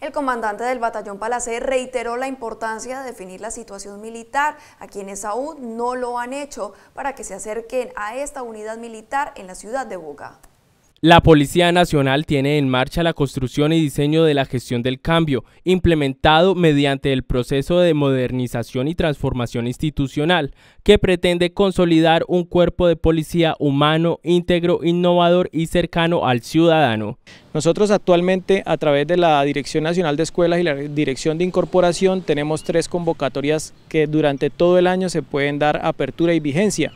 El comandante del batallón Palacé reiteró la importancia de definir la situación militar a quienes aún no lo han hecho para que se acerquen a esta unidad militar en la ciudad de Boca. La Policía Nacional tiene en marcha la construcción y diseño de la gestión del cambio, implementado mediante el proceso de modernización y transformación institucional, que pretende consolidar un cuerpo de policía humano, íntegro, innovador y cercano al ciudadano. Nosotros actualmente a través de la Dirección Nacional de Escuelas y la Dirección de Incorporación tenemos tres convocatorias que durante todo el año se pueden dar apertura y vigencia.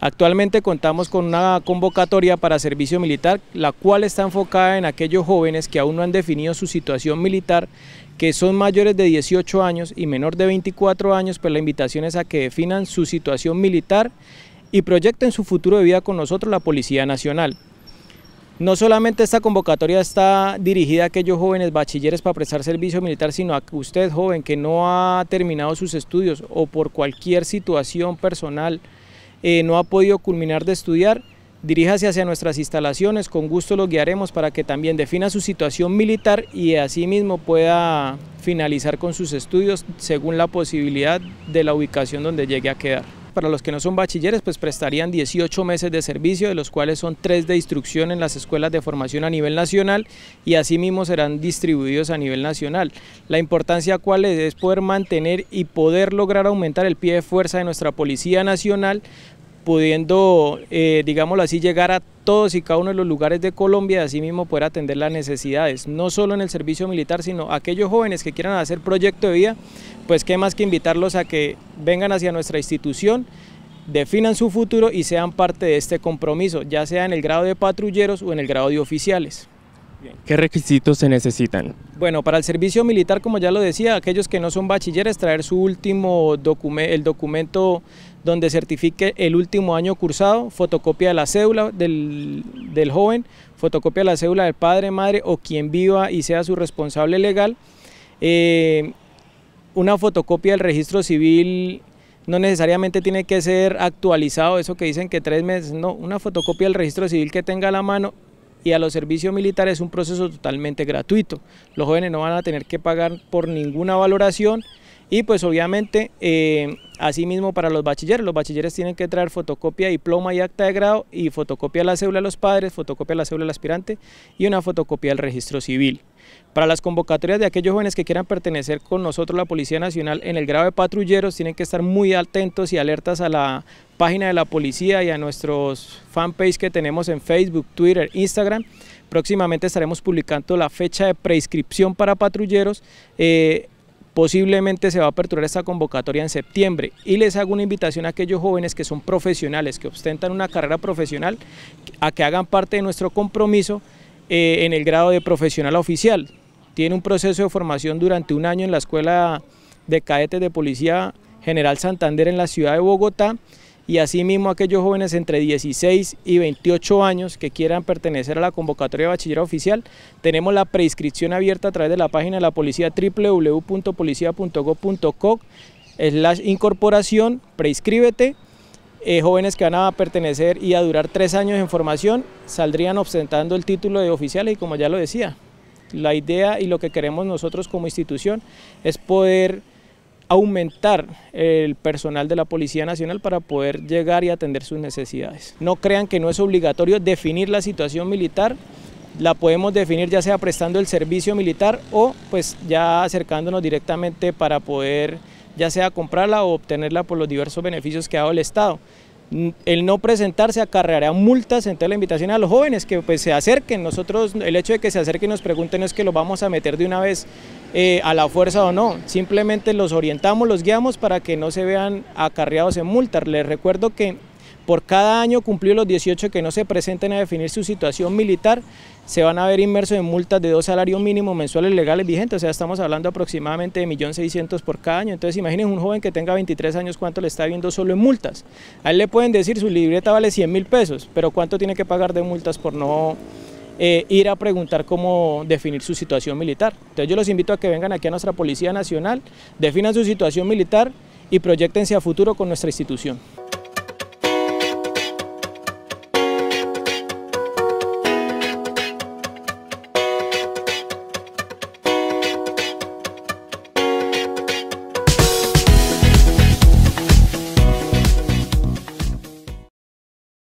Actualmente contamos con una convocatoria para servicio militar, la cual está enfocada en aquellos jóvenes que aún no han definido su situación militar, que son mayores de 18 años y menor de 24 años, pero pues la invitación es a que definan su situación militar y proyecten su futuro de vida con nosotros, la Policía Nacional. No solamente esta convocatoria está dirigida a aquellos jóvenes bachilleres para prestar servicio militar, sino a usted joven que no ha terminado sus estudios o por cualquier situación personal, eh, no ha podido culminar de estudiar, diríjase hacia nuestras instalaciones, con gusto lo guiaremos para que también defina su situación militar y así mismo pueda finalizar con sus estudios según la posibilidad de la ubicación donde llegue a quedar para los que no son bachilleres, pues prestarían 18 meses de servicio, de los cuales son 3 de instrucción en las escuelas de formación a nivel nacional y asimismo serán distribuidos a nivel nacional. La importancia cuál es, es poder mantener y poder lograr aumentar el pie de fuerza de nuestra Policía Nacional pudiendo, eh, digámoslo así, llegar a todos y cada uno de los lugares de Colombia, y así mismo poder atender las necesidades, no solo en el servicio militar, sino aquellos jóvenes que quieran hacer proyecto de vida, pues qué más que invitarlos a que vengan hacia nuestra institución, definan su futuro y sean parte de este compromiso, ya sea en el grado de patrulleros o en el grado de oficiales. ¿Qué requisitos se necesitan? Bueno, para el servicio militar, como ya lo decía, aquellos que no son bachilleres, traer su último documento, el documento donde certifique el último año cursado, fotocopia de la cédula del, joven, fotocopia de la cédula del padre, madre o quien viva y sea su responsable legal, eh, una fotocopia del registro civil no necesariamente tiene que ser actualizado, eso que dicen que tres meses, no, una fotocopia del registro civil que tenga la mano y a los servicios militares es un proceso totalmente gratuito. Los jóvenes no van a tener que pagar por ninguna valoración y pues obviamente eh, Asimismo, para los bachilleros, los bachilleres tienen que traer fotocopia, diploma y acta de grado y fotocopia de la cédula de los padres, fotocopia de la cédula del aspirante y una fotocopia del registro civil. Para las convocatorias de aquellos jóvenes que quieran pertenecer con nosotros, la Policía Nacional, en el grado de patrulleros, tienen que estar muy atentos y alertas a la página de la policía y a nuestros fanpage que tenemos en Facebook, Twitter, Instagram. Próximamente estaremos publicando la fecha de preinscripción para patrulleros. Eh, Posiblemente se va a aperturar esta convocatoria en septiembre y les hago una invitación a aquellos jóvenes que son profesionales, que ostentan una carrera profesional, a que hagan parte de nuestro compromiso eh, en el grado de profesional oficial. Tiene un proceso de formación durante un año en la Escuela de Cadetes de Policía General Santander en la ciudad de Bogotá y asimismo aquellos jóvenes entre 16 y 28 años que quieran pertenecer a la convocatoria de bachillerato oficial, tenemos la preinscripción abierta a través de la página de la policía www.policia.gov.co slash incorporación, preinscríbete, eh, jóvenes que van a pertenecer y a durar tres años en formación saldrían ostentando el título de oficiales y como ya lo decía, la idea y lo que queremos nosotros como institución es poder aumentar el personal de la Policía Nacional para poder llegar y atender sus necesidades. No crean que no es obligatorio definir la situación militar, la podemos definir ya sea prestando el servicio militar o pues ya acercándonos directamente para poder ya sea comprarla o obtenerla por los diversos beneficios que ha dado el Estado. El no presentarse acarreará multas, entonces la invitación a los jóvenes que pues, se acerquen, nosotros el hecho de que se acerquen y nos pregunten es que lo vamos a meter de una vez eh, a la fuerza o no, simplemente los orientamos, los guiamos para que no se vean acarreados en multas. Les recuerdo que por cada año cumplido los 18 que no se presenten a definir su situación militar, se van a ver inmersos en multas de dos salarios mínimos mensuales legales vigentes, o sea, estamos hablando aproximadamente de 1.600.000 por cada año. Entonces, imaginen un joven que tenga 23 años, ¿cuánto le está viendo solo en multas? A él le pueden decir, su libreta vale 100.000 mil pesos, pero ¿cuánto tiene que pagar de multas por no eh, ir a preguntar cómo definir su situación militar. Entonces yo los invito a que vengan aquí a nuestra Policía Nacional, definan su situación militar y proyectense a futuro con nuestra institución.